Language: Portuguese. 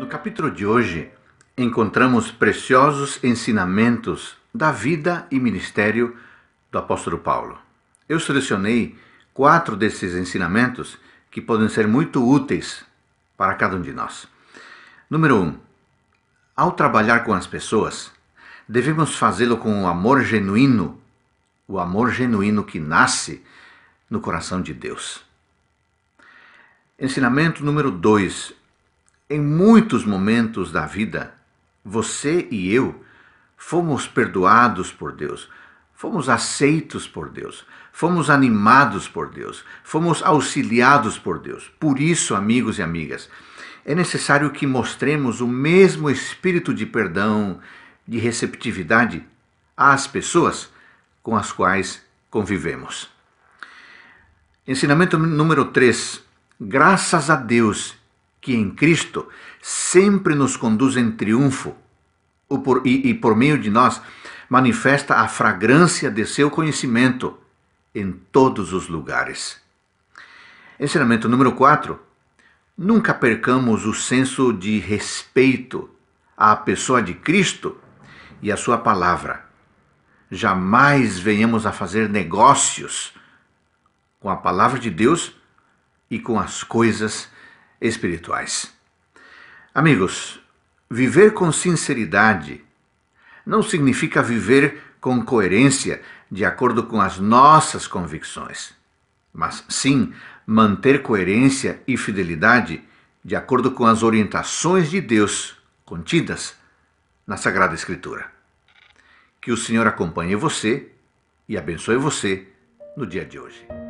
No capítulo de hoje, encontramos preciosos ensinamentos da vida e ministério do apóstolo Paulo. Eu selecionei quatro desses ensinamentos que podem ser muito úteis para cada um de nós. Número 1. Um, ao trabalhar com as pessoas, devemos fazê-lo com o amor genuíno, o amor genuíno que nasce no coração de Deus. Ensinamento número 2. Em muitos momentos da vida, você e eu fomos perdoados por Deus, fomos aceitos por Deus, fomos animados por Deus, fomos auxiliados por Deus. Por isso, amigos e amigas, é necessário que mostremos o mesmo espírito de perdão, de receptividade às pessoas com as quais convivemos. Ensinamento número 3. Graças a Deus que em Cristo sempre nos conduz em triunfo por, e, e por meio de nós manifesta a fragrância de seu conhecimento em todos os lugares. Ensinamento número 4. Nunca percamos o senso de respeito à pessoa de Cristo e à sua palavra. Jamais venhamos a fazer negócios com a palavra de Deus e com as coisas espirituais. Amigos, viver com sinceridade não significa viver com coerência de acordo com as nossas convicções, mas sim manter coerência e fidelidade de acordo com as orientações de Deus contidas na Sagrada Escritura. Que o Senhor acompanhe você e abençoe você no dia de hoje.